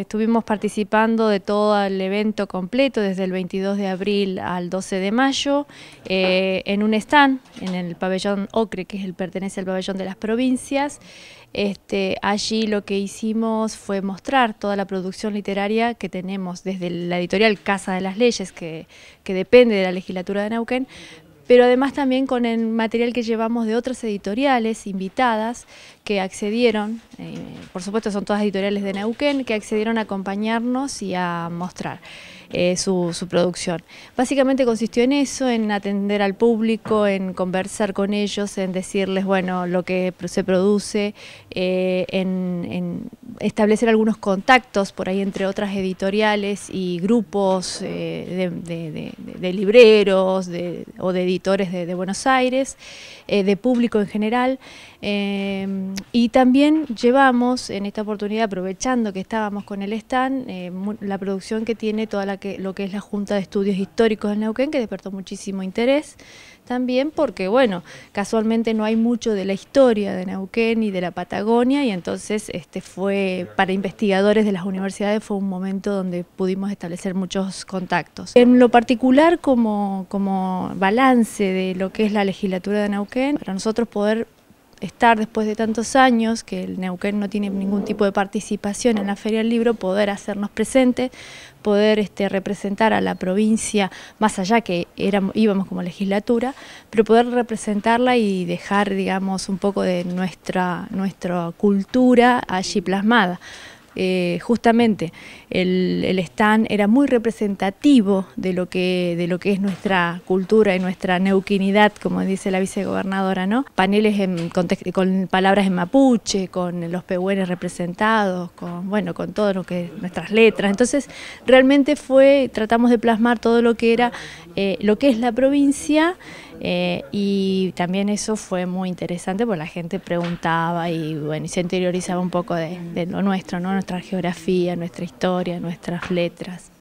Estuvimos participando de todo el evento completo desde el 22 de abril al 12 de mayo eh, en un stand en el pabellón Ocre, que es el, pertenece al pabellón de las provincias. Este, allí lo que hicimos fue mostrar toda la producción literaria que tenemos desde la editorial Casa de las Leyes, que, que depende de la legislatura de Neuquén, pero además también con el material que llevamos de otras editoriales invitadas que accedieron, eh, por supuesto son todas editoriales de Neuquén, que accedieron a acompañarnos y a mostrar. Eh, su, producción. Básicamente consistió en eso, en atender al público, en conversar con ellos, en decirles, bueno, lo que se produce, eh, en, establecer algunos contactos por ahí entre otras editoriales y grupos eh, de, de, libreros o de editores de, Buenos Aires, de público en general. y también llevamos en esta oportunidad, aprovechando que estábamos con el stand, la producción que tiene toda la lo que es la Junta de Estudios Históricos de Neuquén, que despertó muchísimo interés también porque, bueno, casualmente no hay mucho de la historia de Neuquén y de la Patagonia y entonces este fue, para investigadores de las universidades fue un momento donde pudimos establecer muchos contactos. En lo particular como, como balance de lo que es la legislatura de Neuquén, para nosotros poder estar después de tantos años, que el Neuquén no tiene ningún tipo de participación en la Feria del Libro, poder hacernos presente, poder este, representar a la provincia, más allá que íbamos como legislatura, pero poder representarla y dejar, digamos, un poco de nuestra, nuestra cultura allí plasmada. Eh, justamente el, stand era muy representativo de lo, que, de lo que es nuestra cultura y nuestra neuquinidad, como dice la vicegobernadora, ¿no? Paneles en, con, palabras en mapuche, con los pehuenes representados, con, bueno, con todo lo que nuestras letras. Entonces, realmente fue, tratamos de plasmar todo lo que era, eh, lo que es la provincia, eh, y también eso fue muy interesante porque la gente preguntaba y bueno, se interiorizaba un poco de, lo nuestro, nuestra geografía, nuestra historia, nuestras letras.